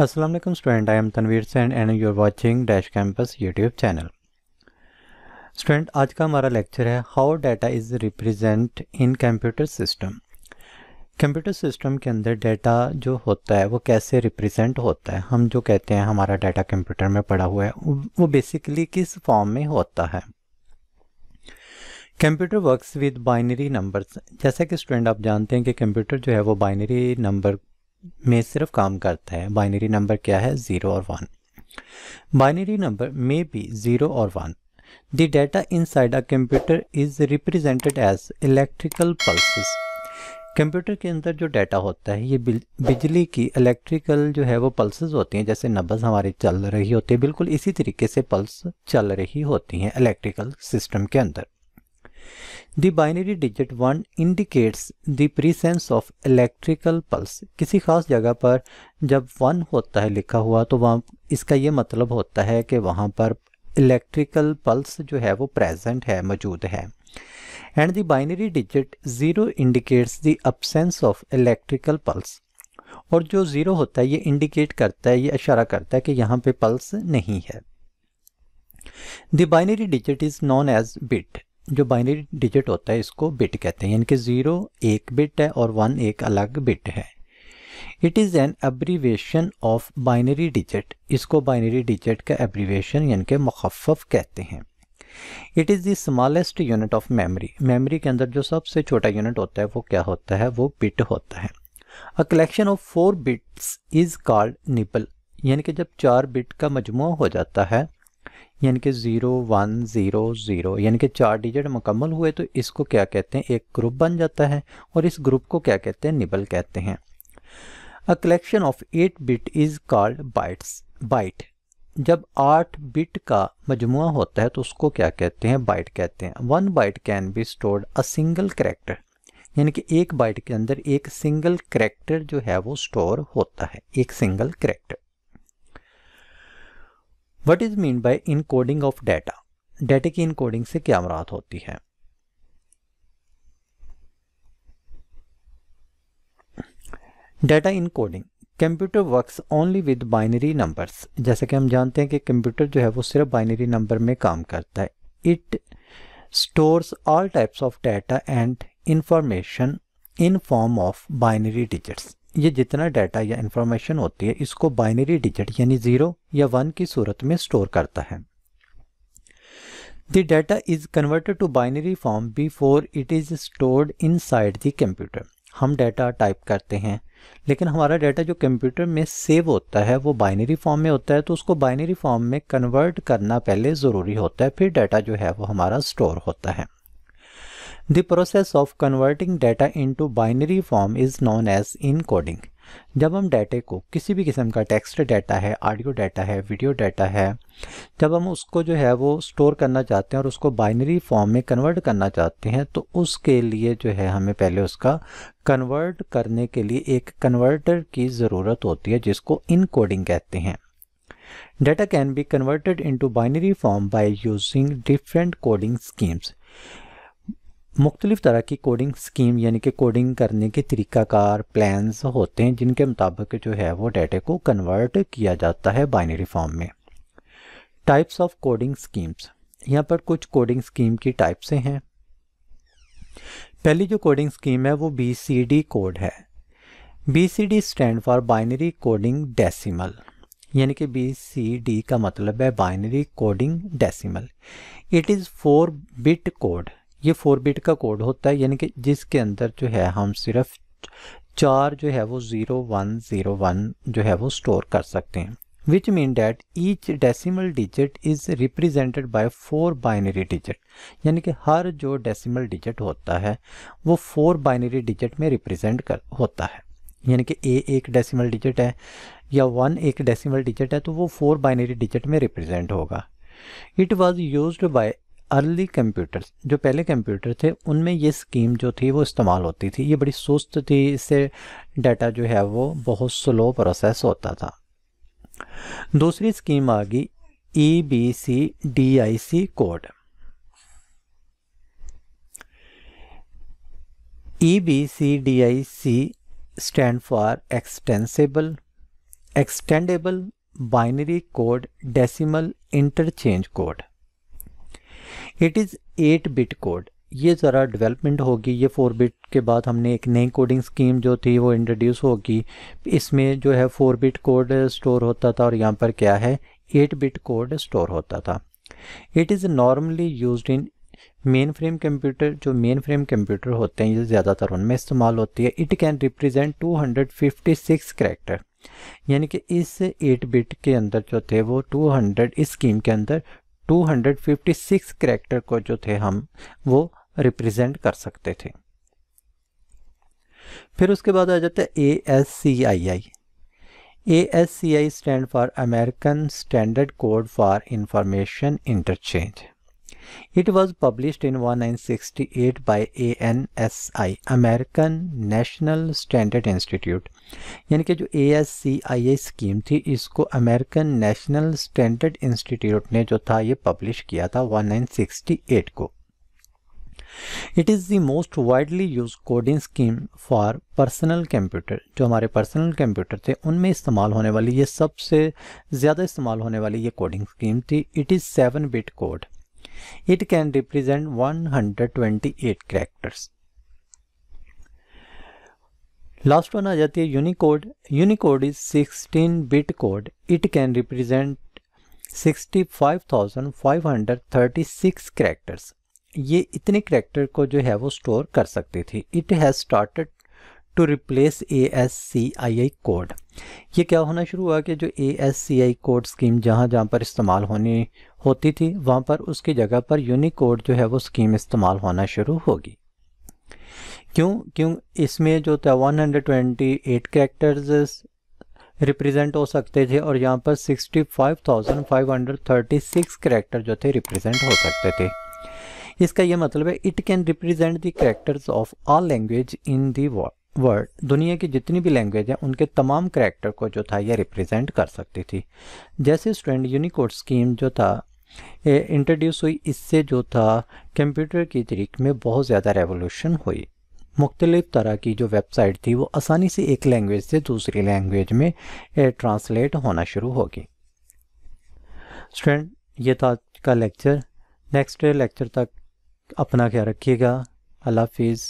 Aslam student I am Tanveer Sain and you are watching dash campus YouTube channel student आज का हमारा lecture है how data is represent in computer system computer system के अंदर data जो होता है वो कैसे रिप्रजेंट होता है हम जो कहते हैं हमारा डाटा कंप्यूटर में पड़ा हुआ है वो बेसिकली किस फॉर्म में होता है computer works with binary numbers जैसा कि स्टूडेंट आप जानते हैं कि कंप्यूटर जो है वो बाइनरी नंबर में सिर्फ काम करता है बाइनरी नंबर क्या है ज़ीरो और वन बाइनरी नंबर में भी ज़ीरो और one the data inside a computer is represented as electrical pulse computer के अंदर जो डाटा होता है ये बिजली की इलेक्ट्रिकल जो है वो पल्सेस होती हैं जैसे नब्बस हमारी चल रही होती है बिल्कुल इसी तरीके से पल्स चल रही होती हैं इलेक्ट्रिकल सिस्टम के अंदर the binary digit one indicates the presence of electrical pulse किसी खास जगह पर जब वन होता है लिखा हुआ तो वहाँ इसका ये मतलब होता है कि वहाँ पर इलेक्ट्रिकल पल्स जो है वो प्रेजेंट है मौजूद है and the binary digit zero indicates the absence of electrical pulse और जो ज़ीरो होता है ये इंडिकेट करता है ये इशारा करता है कि यहाँ पे पल्स नहीं है the binary digit is known as bit जो बाइनरी डिजिट होता है इसको बिट कहते हैं यानी कि ज़ीरो एक बिट है और वन एक अलग बिट है it is an abbreviation of binary digit इसको बाइनरी डिजिट का एब्रीवेशन यानी कि मखफ़ कहते हैं it is the smallest unit of memory memory के अंदर जो सबसे छोटा यूनिट होता है वो क्या होता है वो बिट होता है a collection of four bits is called nibble यानी कि जब चार बिट का मजमू हो जाता है यानी कि ज़ीरो वन ज़ीरो ज़ीरो यानी कि चार डिजिट मुकम्मल हुए तो इसको क्या कहते हैं एक ग्रुप बन जाता है और इस ग्रुप को क्या कहते हैं निबल कहते हैं a collection of eight bit is called bytes byte जब आठ बिट का मजमु होता है तो उसको क्या कहते हैं बाइट कहते हैं one byte can be stored a single character यानी कि एक बाइट के अंदर एक सिंगल करेक्टर जो है वो स्टोर होता है एक single character what is mean by encoding of data data की इनकोडिंग से क्या मुराद होती है data encoding computer works only with binary numbers जैसे कि हम जानते हैं कि कंप्यूटर जो है वो सिर्फ बाइनरी नंबर में काम करता है it stores all types of data and information in form of binary digits ये जितना डाटा या इन्फॉर्मेशन होती है इसको बाइनरी डिजिट यानी ज़ीरो या वन की सूरत में स्टोर करता है the data is converted to binary form before it is stored inside the computer हम डाटा टाइप करते हैं लेकिन हमारा डाटा जो कंप्यूटर में सेव होता है वो बाइनरी फॉर्म में होता है तो उसको बाइनरी फॉर्म में कन्वर्ट करना पहले ज़रूरी होता है फिर डाटा जो है वो हमारा स्टोर होता है The process of converting data into binary form is known as encoding. जब हम डाटे को किसी भी किस्म का टेक्स्ट डाटा है ऑडियो डाटा है वीडियो डाटा है जब हम उसको जो है वो स्टोर करना चाहते हैं और उसको बाइनरी फॉर्म में कन्वर्ट करना चाहते हैं तो उसके लिए जो है हमें पहले उसका कन्वर्ट करने के लिए एक कन्वर्टर की ज़रूरत होती है जिसको इनकोडिंग कहते हैं data can be converted into binary form by using different coding schemes मुख्तलिफ़ तरह की कोडिंग स्कीम यानी कि कोडिंग करने के तरीक़ाकार प्लान्स होते हैं जिनके मुताबिक जो है वो डेटे को कन्वर्ट किया जाता है बाइनरी फॉर्म में टाइप्स ऑफ कोडिंग स्कीम्स यहाँ पर कुछ कोडिंग स्कीम की टाइप्स हैं पहली जो कोडिंग स्कीम है वो बी सी डी कोड है B C D stand for binary coding decimal यानी कि बी सी डी का मतलब है binary coding decimal it is four bit code ये फोर बिट का कोड होता है यानी कि जिसके अंदर जो है हम सिर्फ चार जो है वो ज़ीरो वन ज़ीरो वन जो है वो स्टोर कर सकते हैं which mean that each decimal digit is represented by four binary digit यानी कि हर जो डेसीमल डिजिट होता है वो फोर बाइनरी डिजिट में रिप्रजेंट कर होता है यानी कि ए एक डेसीमल डिजिट है या वन एक डेसीमल डिजिट है तो वो फोर बाइनरी डिजिट में रिप्रजेंट होगा it was use by early computer जो पहले कंप्यूटर थे उनमें ये स्कीम जो थी वो इस्तेमाल होती थी ये बड़ी सुस्त थी इससे डाटा जो है वो बहुत स्लो प्रोसेस होता था दूसरी स्कीम आ गई E B C D I C code E B C D I C stand for extensible extendable binary code decimal interchange code it is eight bit code ये ज़रा डेवलपमेंट होगी ये four bit के बाद हमने एक नई कोडिंग स्कीम जो थी वो इंट्रोड्यूस होगी इसमें जो है फोर बिट कोड स्टोर होता था और यहाँ पर क्या है एट बिट कोड स्टोर होता था it is normally use in mainframe computer जो मेन फ्रेम कंप्यूटर होते हैं ये ज़्यादातर उनमें इस्तेमाल होती है इट कैन रिप्रेजेंट 256 करेक्टर यानी कि इस 8 बिट के अंदर जो थे वो 200 इस स्कीम के अंदर 256 करेक्टर को जो थे हम वो रिप्रेजेंट कर सकते थे फिर उसके बाद आ जाता है A S C I I A S C I stand for American standard code for information interchange It was published in 1968 by ANSI, American national standard institute यानी कि जो ए स्कीम थी इसको अमेरिकन नेशनल स्टैंडर्ड इंस्टीट्यूट ने जो था ये publish किया था 1968 को it is the most widely use coding scheme for personal computer जो हमारे पर्सनल कंप्यूटर थे उनमें इस्तेमाल होने वाली ये सबसे ज़्यादा इस्तेमाल होने वाली ये कोडिंग स्कीम थी it is seven bit code It can represent 128 characters. Last one आ जाती है Unicode Unicode is 16 bit code it can represent 65,536 characters ये इतने करेक्टर को जो है वो स्टोर कर सकती थी it has started to replace A S C I I code ये क्या होना शुरू हुआ कि जो A S C I code scheme जहाँ जहाँ पर इस्तेमाल होनी होती थी वहाँ पर उसकी जगह पर यूनिकोड जो है वो स्कीम इस्तेमाल होना शुरू होगी क्यों क्यों इसमें जो था one hundred twenty eight characters represent हो सकते थे और यहाँ पर sixty five five thousand hundred thirty six character जो थे रिप्रेजेंट हो सकते थे इसका यह मतलब है it can represent the characters of all language in the world word दुनिया की जितनी भी लैंग्वेज है उनके तमाम करेक्टर को जो था यह रिप्रेजेंट कर सकती थी जैसे स्टूडेंट यूनिकोड स्कीम जो था इंट्रोड्यूस हुई इससे जो था कंप्यूटर की तरीक में बहुत ज़्यादा रेवोल्यूशन हुई मुख्तलिफ तरह की जो वेबसाइट थी वो आसानी से एक लैंग्वेज से दूसरी लैंग्वेज में ट्रांसलेट होना शुरू होगी स्टूडेंट ये था आज का लेक्चर नेक्स्ट लेक्चर तक अपना ख्याल रखिएगा अल्लाह हाफिज़